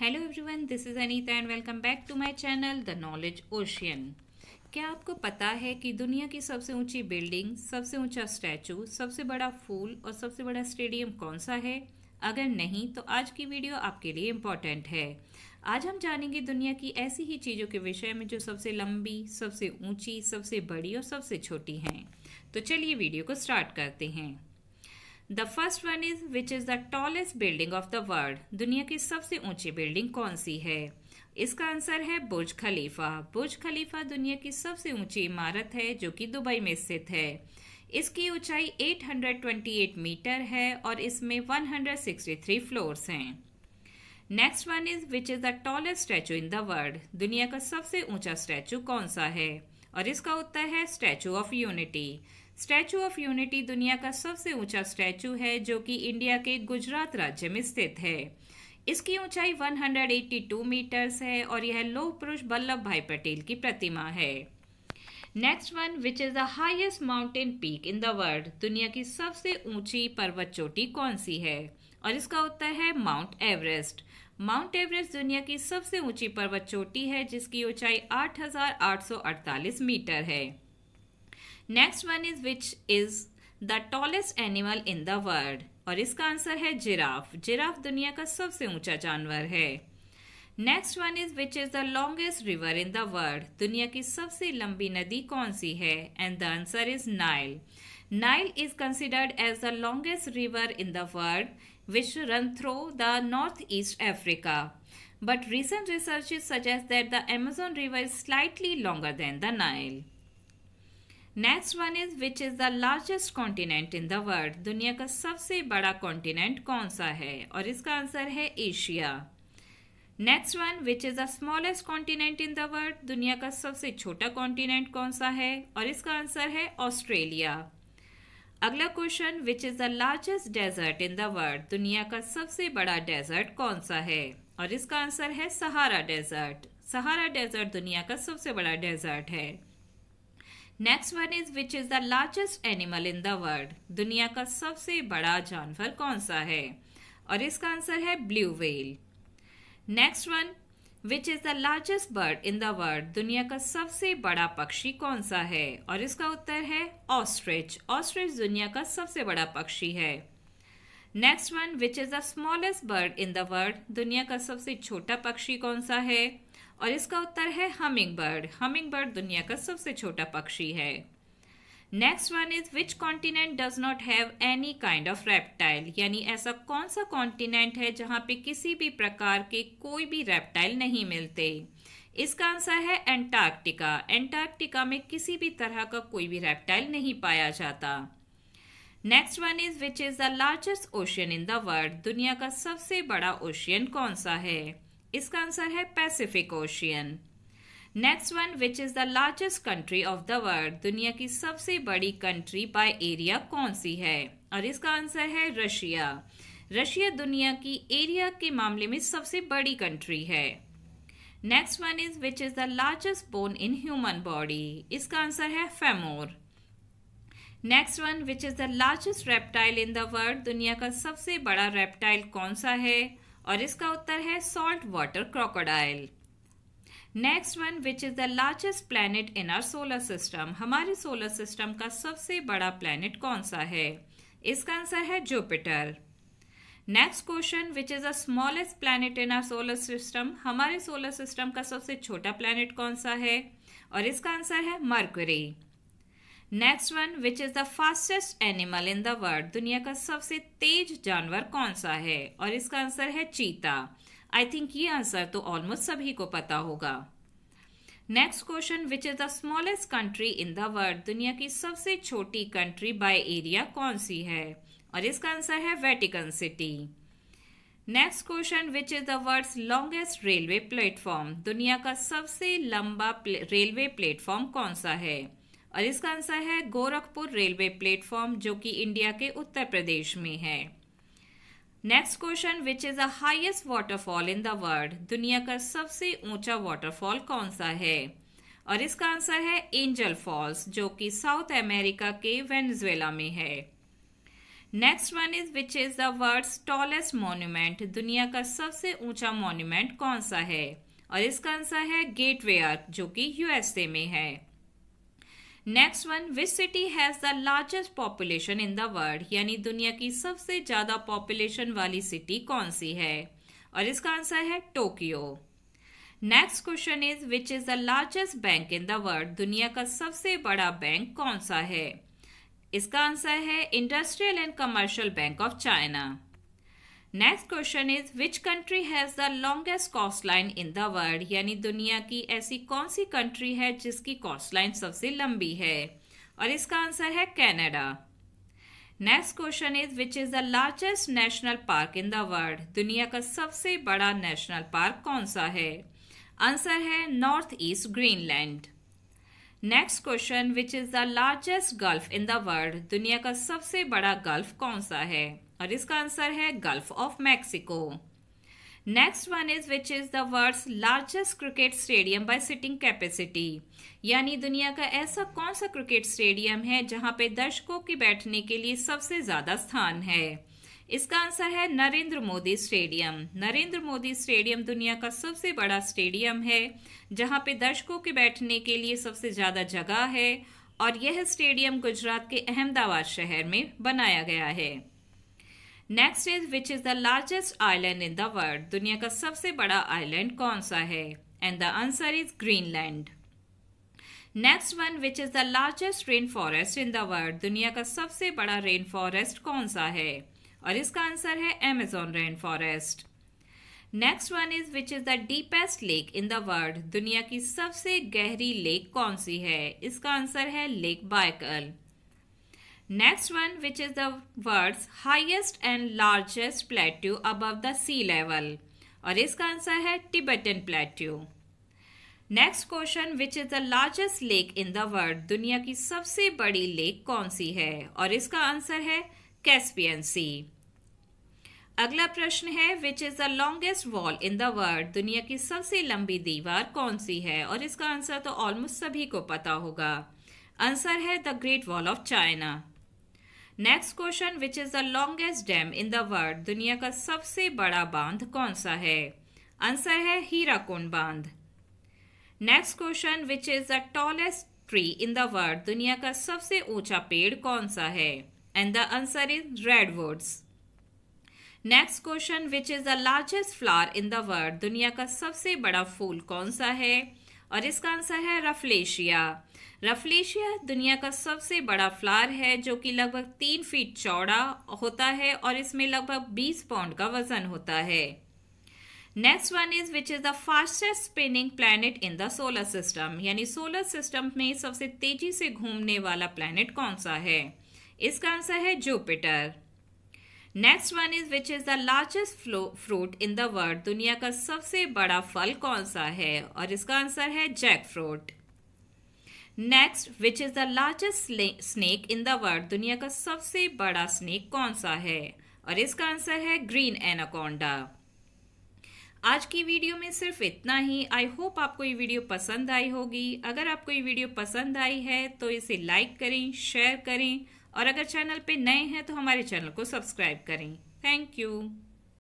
Hello everyone this is Anita and welcome back to my channel the knowledge ocean क्या आपको पता है कि दुनिया की सबसे ऊंची बिल्डिंग सबसे ऊंचा स्टैचू सबसे बड़ा फूल और सबसे बड़ा स्टेडियम कौन सा है अगर नहीं तो आज की वीडियो आपके लिए इम्पॉर्टेंट है आज हम जानेंगे दुनिया की ऐसी ही चीज़ों के विषय में जो सबसे लंबी सबसे ऊंची सबसे बड़ी और सबसे छोटी हैं तो चलिए वीडियो को स्टार्ट करते हैं the first one is which is the tallest building of the world दुनिया की सबसे ऊंची बिल्डिंग कौन सी है इसका आंसर है बुर्ज खलीफा बुर्ज खलीफा दुनिया की सबसे ऊंची इमारत है जो कि दुबई में स्थित है इसकी ऊंचाई 828 मीटर है और इसमें 163 फ्लोर्स हैं next one is which is the tallest statue in the world दुनिया का सबसे ऊंचा स्टैचू कौन सा है और इसका उत्तर है statue of unity statue of unity दुनिया का सबसे ऊंचा स्टैचू है जो कि इंडिया के गुजरात राज्य में स्थित है इसकी ऊंचाई 182 मीटर्स है और यह लोह पुरुष वल्लभ भाई पटेल की प्रतिमा है next one which is the highest mountain peak in the world दुनिया की सबसे ऊंची पर्वत चोटी कौन सी है और इसका उत्तर है माउंट एवरेस्ट माउंट एवरेस्ट दुनिया की सबसे ऊंची पर्वत चोटी है जिसकी ऊंचाई 8,848 मीटर है next one is which is the tallest animal in the world और इसका आंसर है जिराफ जिराफ दुनिया का सबसे ऊंचा जानवर है next one is which is the longest river in the world दुनिया की सबसे लंबी नदी कौन सी है and the answer is Nile Nile is considered as the longest river in the world which run through the northeast Africa. But recent researches suggest that the Amazon River is slightly longer than the Nile. Next one is which is the largest continent in the world दुनिया का सबसे बड़ा continent कौन सा है और इसका answer है Asia next one which is the smallest continent in the world दुनिया का सबसे छोटा कॉन्टिनेंट कौन सा है और इसका आंसर है ऑस्ट्रेलिया अगला question which is the largest desert in the world दुनिया का सबसे बड़ा डेजर्ट कौन सा है और इसका आंसर है सहारा डेजर्ट सहारा डेजर्ट दुनिया का सबसे बड़ा डेजर्ट है next one is which is the largest animal in the world दुनिया का सबसे बड़ा जानवर कौन सा है और इसका आंसर है blue whale next one which is the largest bird in the world दुनिया का सबसे बड़ा पक्षी कौन सा है और इसका उत्तर है ऑस्ट्रिच ऑस्ट्रिच दुनिया का सबसे बड़ा पक्षी है next one which is the smallest bird in the world दुनिया का सबसे छोटा पक्षी कौन सा है और इसका उत्तर है हमिंग बर्ड हमिंग बर्ड दुनिया का सबसे छोटा पक्षी है next one is which continent does not have any kind of reptile यानी ऐसा कौन सा कॉन्टिनेंट है जहाँ पे किसी भी प्रकार के कोई भी रेप्टाइल नहीं मिलते इसका आंसर है एंटार्क्टिका एंटार्क्टिका में किसी भी तरह का कोई भी रेप्टाइल नहीं पाया जाता next one is which is the largest ocean in the world दुनिया का सबसे बड़ा ओशियन कौन सा है इसका आंसर है Pacific ocean next one which is the largest country of the world दुनिया की सबसे बड़ी कंट्री बाय एरिया कौन सी है और इसका आंसर है रशिया रशिया दुनिया की एरिया के मामले में सबसे बड़ी कंट्री है next one is which is the largest bone in human body इसका आंसर है femur next one which is the largest reptile in the world दुनिया का सबसे बड़ा रेप्टाइल कौन सा है और इसका उत्तर है salt water crocodile next one which is the largest planet in our solar system हमारे सोलर सिस्टम का सबसे बड़ा प्लैनेट कौन सा है इसका आंसर है Jupiter next question which is the smallest planet in our solar system हमारे सोलर सिस्टम का सबसे छोटा प्लैनेट कौन सा है और इसका आंसर है Mercury next one which is the fastest animal in the world दुनिया का सबसे तेज जानवर कौन सा है और इसका आंसर है चीता आई थिंक ये आंसर तो ऑलमोस्ट सभी को पता होगा next question which is the smallest country in the world दुनिया की सबसे छोटी कंट्री बाय एरिया कौन सी है और इसका आंसर है Vatican City next question which is the world longest railway platform दुनिया का सबसे लंबा रेलवे प्लेटफॉर्म कौन सा है और इसका आंसर है गोरखपुर रेलवे प्लेटफॉर्म जो कि इंडिया के उत्तर प्रदेश में है next question which is the highest waterfall in the world दुनिया का सबसे ऊंचा वाटरफॉल कौन सा है और इसका आंसर है एंजल फॉल्स जो कि साउथ अमेरिका के वेनेजुएला में है next one is which is the world tallest monument दुनिया का सबसे ऊंचा मॉन्यूमेंट कौन सा है और इसका आंसर है गेटवे अर्थ जो कि यूएसए में है next one which city has the largest population in the world यानी दुनिया की सबसे ज़्यादा पॉपुलेशन वाली सिटी कौन सी है और इसका आंसर है Tokyo next question is which is the largest bank in the world दुनिया का सबसे बड़ा बैंक कौन सा है इसका आंसर है industrial and commercial bank of China next question is which country has the longest coast line in the world यानी दुनिया की ऐसी कौन सी कंट्री है जिसकी कॉस्ट लाइन सबसे लंबी है और इसका आंसर है Canada next question is which is the largest national park in the world दुनिया का सबसे बड़ा नेशनल पार्क कौन सा है आंसर है north east Greenland next question which is the largest gulf in the world दुनिया का सबसे बड़ा गल्फ कौन सा है और इसका आंसर है Gulf of Mexico next one is which is the world largest cricket stadium by sitting capacity यानी दुनिया का ऐसा कौन सा क्रिकेट स्टेडियम है जहां पे दर्शकों के बैठने के लिए सबसे ज़्यादा स्थान है इसका आंसर है नरेंद्र मोदी स्टेडियम नरेंद्र मोदी स्टेडियम दुनिया का सबसे बड़ा स्टेडियम है जहां पे दर्शकों के बैठने के लिए सबसे ज़्यादा जगह है और यह स्टेडियम गुजरात के अहमदाबाद शहर में बनाया गया है next is which is the largest island in the world दुनिया का सबसे बड़ा आइलैंड कौन सा है and the answer is Greenland next one which is the largest rain forest in the world दुनिया का सबसे बड़ा रेन फॉरेस्ट कौन सा है और इसका आंसर है Amazon rain forest next one is which is the deepest lake in the world दुनिया की सबसे गहरी लेक कौन सी है इसका आंसर है lake Baikal Next one which is the words highest and largest plateau above the sea level और इसका आंसर है Tibetan plateau next question which is the largest lake in the world दुनिया की सबसे बड़ी लेक कौन सी है और इसका आंसर है कैस्पियन सी अगला प्रश्न है which is the longest wall in the world दुनिया की सबसे लंबी दीवार कौन सी है और इसका आंसर तो ऑलमोस्ट सभी को पता होगा आंसर है the great wall of China next question which is the longest dam in the world दुनिया का सबसे बड़ा बांध कौन सा है आंसर है हीराकुंड बांध next question which is the tallest tree in the world दुनिया का सबसे ऊंचा पेड़ कौन सा है and the answer is redwoods next question which is the largest flower in the world दुनिया का सबसे बड़ा फूल कौन सा है और इसका आंसर है रफलेशिया रफलेशिया दुनिया का सबसे बड़ा फ्लावर है जो कि लगभग तीन फीट चौड़ा होता है और इसमें लगभग बीस पाउंड का वजन होता है next one is which is the fastest spinning planet in the solar system यानी सोलर सिस्टम में सबसे तेजी से घूमने वाला प्लैनेट कौन सा है इसका आंसर है Jupiter next one is which is the largest fruit in the world दुनिया का सबसे बड़ा फल कौन सा है और इसका आंसर है jackfruit next which is the largest snake in the world दुनिया का सबसे बड़ा स्नेक कौन सा है और इसका आंसर है ग्रीन एनाकोंडा आज की वीडियो में सिर्फ इतना ही आई होप आपको ये वीडियो पसंद आई होगी अगर आपको ये वीडियो पसंद आई है तो इसे लाइक करें शेयर करें और अगर चैनल पे नए हैं तो हमारे चैनल को सब्सक्राइब करें थैंक यू